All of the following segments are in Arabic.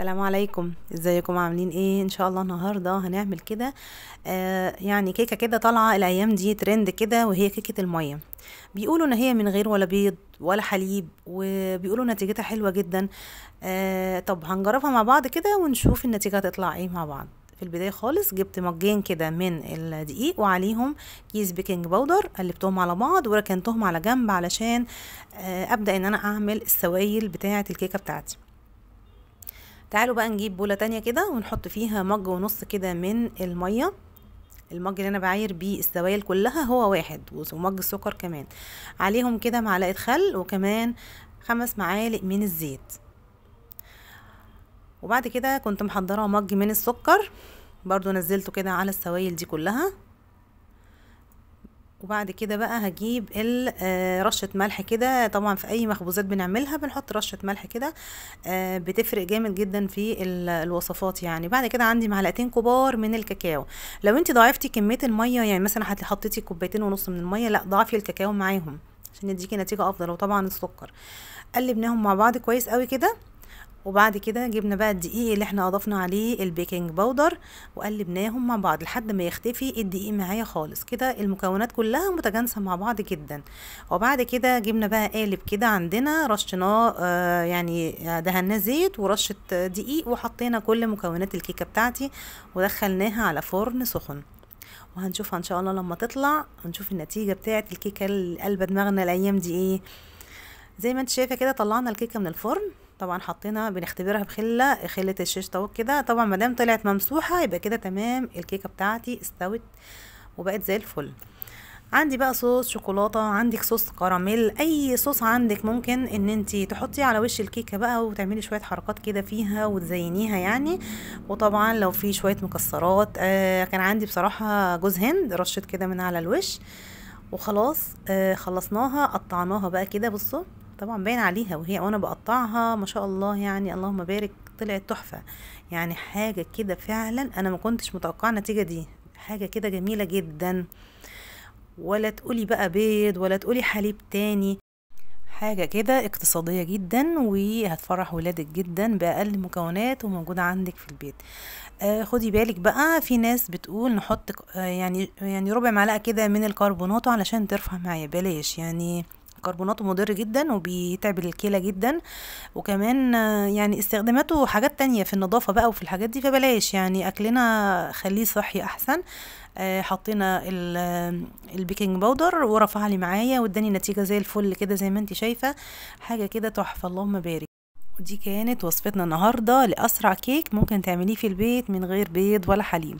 السلام عليكم ازيكم عاملين ايه ان شاء الله النهارده هنعمل كده آه يعني كيكه كده طالعه الايام دي ترند كده وهي كيكه الميه بيقولوا ان هي من غير ولا بيض ولا حليب وبيقولوا نتيجتها حلوه جدا آه طب هنجربها مع بعض كده ونشوف النتيجه هتطلع ايه مع بعض في البدايه خالص جبت مجين كده من الدقيق وعليهم كيس بيكنج باودر قلبتهم على بعض وركنتهم على جنب علشان آه ابدا ان انا اعمل السوائل بتاعه الكيكه بتاعتي تعالوا بقى نجيب بولة تانية كده ونحط فيها مج ونص كده من المية المج اللي انا بعاير بيه السوائل كلها هو واحد ومج السكر كمان عليهم كده معلقة خل وكمان خمس معالق من الزيت وبعد كده كنت محضرة مج من السكر برضو نزلته كده على السوائل دي كلها وبعد كده بقى هجيب آه، رشة ملح كده طبعا في اي مخبوزات بنعملها بنحط رشة ملح كده آه، بتفرق جامد جدا في الوصفات يعني بعد كده عندي معلقتين كبار من الكاكاو لو انت ضعفتي كمية المية يعني مثلا حطيتي كوبايتين ونص من المية لا ضعفي الكاكاو معاهم عشان يديكي نتيجة افضل وطبعا السكر قلبناهم مع بعض كويس قوي كده وبعد كده جبنا بقى الدقيق اللي احنا اضفنا عليه البيكنج باودر وقلبناهم مع بعض لحد ما يختفي الدقيق معايا خالص كده المكونات كلها متجانسه مع بعض جدا وبعد كده جبنا بقى قالب كده عندنا رشناه آه، يعني دهناه زيت ورشه دقيق وحطينا كل مكونات الكيكه بتاعتي ودخلناها على فرن سخن وهنشوفها ان شاء الله لما تطلع ونشوف النتيجه بتاعه الكيكه اللي قلبه دماغنا الايام دي ايه زي ما انت شايفه كده طلعنا الكيكه من الفرن طبعا حطينا بنختبرها بخله خله الشيش طاووق كده طبعا ما دام طلعت ممسوحه يبقى كده تمام الكيكه بتاعتي استوت وبقت زي الفل عندي بقى صوص شوكولاته عندك صوص كراميل اي صوص عندك ممكن ان انت تحطيه على وش الكيكه بقى وتعملي شويه حركات كده فيها وتزينيها يعني وطبعا لو في شويه مكسرات آه كان عندي بصراحه جوز هند رشيت كده من على الوش وخلاص آه خلصناها قطعناها بقى كده بصوا طبعا باين عليها وهي وانا بقطعها ما شاء الله يعني اللهم بارك طلعت تحفه يعني حاجه كده فعلا انا ما كنتش متوقعه النتيجه دي حاجه كده جميله جدا ولا تقولي بقى بيض ولا تقولي حليب تاني حاجه كده اقتصاديه جدا وهتفرح ولادك جدا باقل مكونات وموجوده عندك في البيت آه خدي بالك بقى في ناس بتقول نحط آه يعني يعني ربع معلقه كده من الكربوناتو علشان ترفع معايا بلاش يعني كربوناته مضر جدا وبيتعب الكلى جدا وكمان يعني استخداماته حاجات تانية في النظافة بقى وفي الحاجات دي فبلاش يعني أكلنا خليه صحي أحسن آه، حطينا البيكنج باودر ورفع لي معايا واداني نتيجة زي الفل كده زي ما انت شايفة حاجة كده تحفة اللهم بارك ودي كانت وصفتنا النهاردة لأسرع كيك ممكن تعمليه في البيت من غير بيض ولا حليب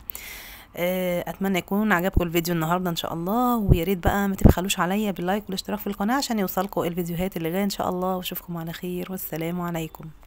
آه، اتمنى يكون عجبكم الفيديو النهارده ان شاء الله ويا ريت بقى ما تبخلوش عليا باللايك والاشتراك في القناه عشان يوصلكم الفيديوهات اللي جايه ان شاء الله واشوفكم على خير والسلام عليكم